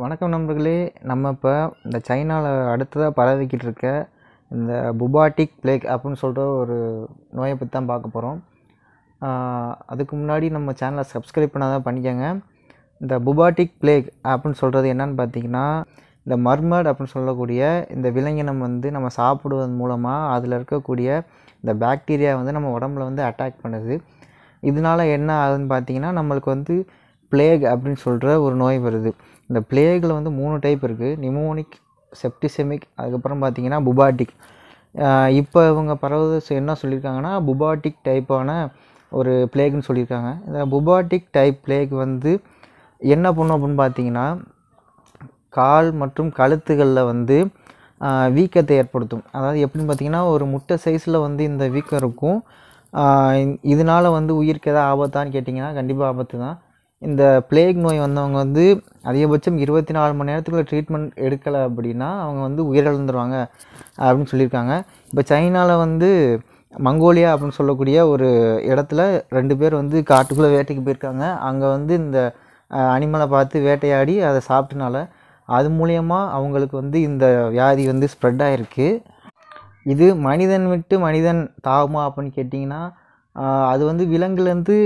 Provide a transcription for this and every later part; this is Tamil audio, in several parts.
வணக்கம் நண்பர்களே நம்ம இப்போ இந்த சைனாவில் அடுத்ததாக பரவிக்கிட்டு இருக்க இந்த புபாட்டிக் பிளேக் அப்படின்னு சொல்கிற ஒரு நோயை பற்றி தான் பார்க்க போகிறோம் அதுக்கு முன்னாடி நம்ம சேனலை சப்ஸ்கிரைப் பண்ணால் தான் பண்ணிக்கோங்க இந்த புபாட்டிக் பிளேக் அப்படின்னு சொல்கிறது என்னன்னு பார்த்தீங்கன்னா இந்த மர்மட் அப்படின்னு சொல்லக்கூடிய இந்த விலங்கினம் வந்து நம்ம சாப்பிடுவதன் மூலமாக அதில் இருக்கக்கூடிய இந்த பாக்டீரியா வந்து நம்ம உடம்புல வந்து அட்டாக் பண்ணுது இதனால் என்ன ஆகுதுன்னு பார்த்தீங்கன்னா நம்மளுக்கு வந்து பிளேக் அப்படின்னு சொல்கிற ஒரு நோய் வருது இந்த பிளேகில் வந்து மூணு டைப் இருக்குது நிமோனிக் செப்டிசெமிக் அதுக்கப்புறம் பார்த்திங்கன்னா புபாட்டிக் இப்போ இவங்க பரவது என்ன சொல்லியிருக்காங்கன்னா புபாட்டிக் டைப்பான ஒரு பிளேக்னு சொல்லியிருக்காங்க இந்த புபாட்டிக் டைப் பிளேக் வந்து என்ன பண்ணும் அப்படின்னு பார்த்தீங்கன்னா கால் மற்றும் கழுத்துகளில் வந்து வீக்கத்தை ஏற்படுத்தும் அதாவது எப்படின்னு பார்த்தீங்கன்னா ஒரு முட்டை சைஸில் வந்து இந்த வீக்கம் இருக்கும் இதனால் வந்து உயிருக்கு எதாவது ஆபத்தான்னு கேட்டிங்கன்னா கண்டிப்பாக ஆபத்து தான் இந்த பிளேக் நோய் வந்தவங்க வந்து அதிகபட்சம் இருபத்தி நாலு மணி நேரத்துக்குள்ள ட்ரீட்மெண்ட் எடுக்கலை அப்படின்னா அவங்க வந்து உயிரிழந்துருவாங்க அப்படின்னு சொல்லியிருக்காங்க இப்போ சைனாவில் வந்து மங்கோலியா அப்படின்னு சொல்லக்கூடிய ஒரு இடத்துல ரெண்டு பேர் வந்து காட்டுக்குள்ளே வேட்டைக்கு போயிருக்காங்க அங்கே வந்து இந்த அனிமலை பார்த்து வேட்டையாடி அதை சாப்பிட்டனால அது மூலயமா அவங்களுக்கு வந்து இந்த வியாதி வந்து ஸ்ப்ரெட் ஆகிருக்கு இது மனிதன் விட்டு மனிதன் தாகுமா அப்படின்னு கேட்டிங்கன்னா அது வந்து விலங்குலேருந்து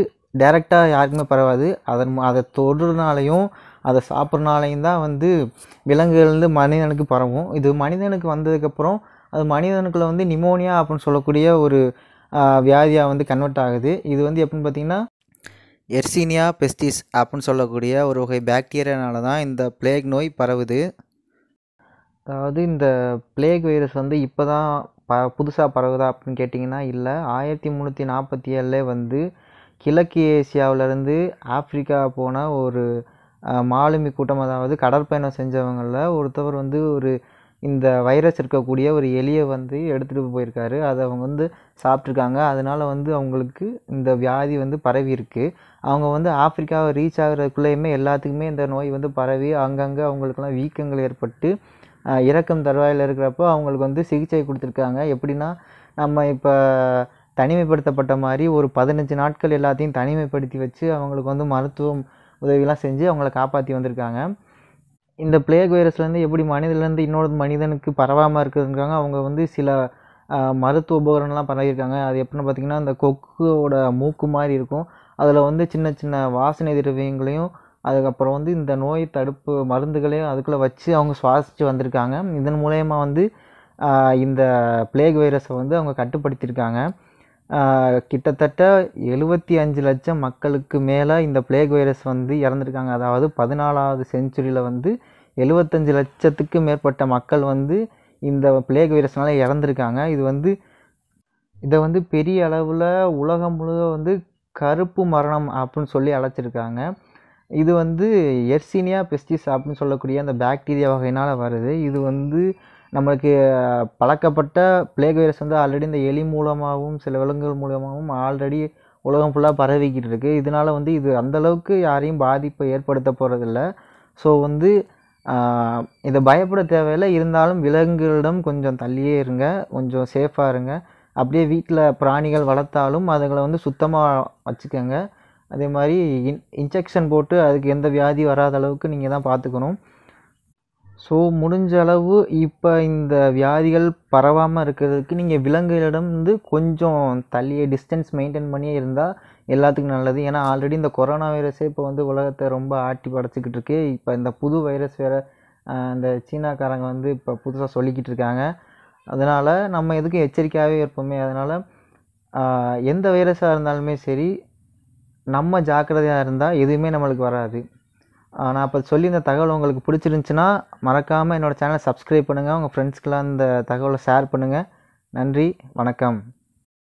டேரெக்டாக யாருக்குமே பரவாது அதன் அதை தொடுறனாலையும் அதை சாப்பிட்றனாலையும் தான் வந்து விலங்குகள்லேருந்து மனிதனுக்கு பரவும் இது மனிதனுக்கு வந்ததுக்கப்புறம் அது மனிதனுக்குள்ளே வந்து நிமோனியா அப்படின்னு சொல்லக்கூடிய ஒரு வியாதியாக வந்து கன்வெர்ட் ஆகுது இது வந்து எப்படின்னு பார்த்தீங்கன்னா எர்சீனியா பெஸ்டிஸ் அப்படின்னு சொல்லக்கூடிய ஒரு வகை பேக்டீரியானால தான் இந்த பிளேக் நோய் பரவுது அதாவது இந்த பிளேக் வைரஸ் வந்து இப்போ தான் ப புதுசாக பரவுதா அப்படின்னு கேட்டிங்கன்னா இல்லை ஆயிரத்தி முந்நூற்றி நாற்பத்தி ஏழில் வந்து கிழக்கு ஏசியாவிலேருந்து ஆஃப்ரிக்கா போன ஒரு மாலுமி கூட்டம் அதாவது கடற்பயணம் செஞ்சவங்களில் ஒருத்தவர் வந்து ஒரு இந்த வைரஸ் இருக்கக்கூடிய ஒரு எலியை வந்து எடுத்துகிட்டு போயிருக்காரு அதை அவங்க வந்து சாப்பிட்ருக்காங்க அதனால் வந்து அவங்களுக்கு இந்த வியாதி வந்து பரவி இருக்குது அவங்க வந்து ஆஃப்ரிக்காவை ரீச் ஆகிறதுக்குள்ளேயுமே எல்லாத்துக்குமே இந்த நோய் வந்து பரவி அங்கங்கே அவங்களுக்கெல்லாம் வீக்கங்கள் ஏற்பட்டு இறக்கும் தருவாயில் இருக்கிறப்போ அவங்களுக்கு வந்து சிகிச்சை கொடுத்துருக்காங்க எப்படின்னா நம்ம இப்போ தனிமைப்படுத்தப்பட்ட மாதிரி ஒரு பதினஞ்சு நாட்கள் எல்லாத்தையும் தனிமைப்படுத்தி வச்சு அவங்களுக்கு வந்து மருத்துவம் உதவிலாம் செஞ்சு அவங்கள காப்பாற்றி வந்திருக்காங்க இந்த பிளேக் வைரஸ்லேருந்து எப்படி மனிதன்லேருந்து இன்னொரு மனிதனுக்கு பரவாமல் இருக்குதுங்கிறாங்க அவங்க வந்து சில மருத்துவ உபகரணம்லாம் பண்ணியிருக்காங்க அது எப்படின்னு பார்த்திங்கன்னா அந்த கொக்கோட மூக்கு மாதிரி இருக்கும் அதில் வந்து சின்ன சின்ன வாசனை திரவியங்களையும் அதுக்கப்புறம் வந்து இந்த நோய் தடுப்பு மருந்துகளையும் அதுக்குள்ளே வச்சு அவங்க சுவாசித்து வந்திருக்காங்க இதன் மூலயமா வந்து இந்த பிளேக் வைரஸை வந்து அவங்க கட்டுப்படுத்தியிருக்காங்க கிட்டத்தட்ட எழுபத்தி அஞ்சு லட்சம் மக்களுக்கு மேலே இந்த பிளேக் வைரஸ் வந்து இறந்துருக்காங்க அதாவது பதினாலாவது செஞ்சுரியில் வந்து எழுபத்தஞ்சு லட்சத்துக்கு மேற்பட்ட மக்கள் வந்து இந்த பிளேக் வைரஸ்னால இறந்துருக்காங்க இது வந்து இதை வந்து பெரிய அளவில் உலகம் முழுக்க வந்து கருப்பு மரணம் அப்படின்னு சொல்லி அழைச்சிருக்காங்க இது வந்து எர்சினியா பெஸ்டிஸ் அப்படின்னு சொல்லக்கூடிய அந்த பாக்டீரியா வகையினால் வருது இது வந்து நம்மளுக்கு பழக்கப்பட்ட பிளேக் வைரஸ் வந்து ஆல்ரெடி இந்த எலி மூலமாகவும் சில விலங்குகள் மூலமாகவும் ஆல்ரெடி உலகம் ஃபுல்லாக பரவிக்கிட்டு இருக்குது இதனால வந்து இது அந்தளவுக்கு யாரையும் பாதிப்பை ஏற்படுத்த போகிறதில்ல ஸோ வந்து இதை பயப்பட தேவையில்லை இருந்தாலும் விலங்குகளிடம் கொஞ்சம் தள்ளியே இருங்க கொஞ்சம் சேஃபாக இருங்க அப்படியே வீட்டில் பிராணிகள் வளர்த்தாலும் அதுங்களை வந்து சுத்தமாக வச்சுக்கோங்க அதே மாதிரி இன் இன்ஜெக்ஷன் போட்டு அதுக்கு எந்த வியாதி வராத அளவுக்கு நீங்கள் தான் பார்த்துக்கணும் ஸோ முடிஞ்ச அளவு இப்போ இந்த வியாதிகள் பரவாமல் இருக்கிறதுக்கு நீங்கள் விலங்குகளிடம் வந்து கொஞ்சம் தள்ளியே டிஸ்டன்ஸ் மெயின்டைன் பண்ணியே இருந்தால் எல்லாத்துக்கும் நல்லது ஏன்னா ஆல்ரெடி இந்த கொரோனா வைரஸே இப்போ வந்து உலகத்தை ரொம்ப ஆட்டி படைச்சிக்கிட்டு இருக்கு இப்போ இந்த புது வைரஸ் வேறு அந்த சீனாக்காரங்க வந்து இப்போ புதுசாக சொல்லிக்கிட்டு இருக்காங்க அதனால் நம்ம எதுக்கும் எச்சரிக்கையாகவே இருப்போமே அதனால் எந்த வைரஸாக இருந்தாலுமே சரி நம்ம ஜாக்கிரதையாக இருந்தால் எதுவுமே நம்மளுக்கு வராது நான் இப்போ சொல்லி இந்த தகவல் உங்களுக்கு பிடிச்சிருந்துச்சுன்னா மறக்காமல் என்னோடய சேனலை சப்ஸ்கிரைப் பண்ணுங்கள் உங்கள் ஃப்ரெண்ட்ஸ்க்கெலாம் இந்த தகவலை ஷேர் பண்ணுங்கள் நன்றி வணக்கம்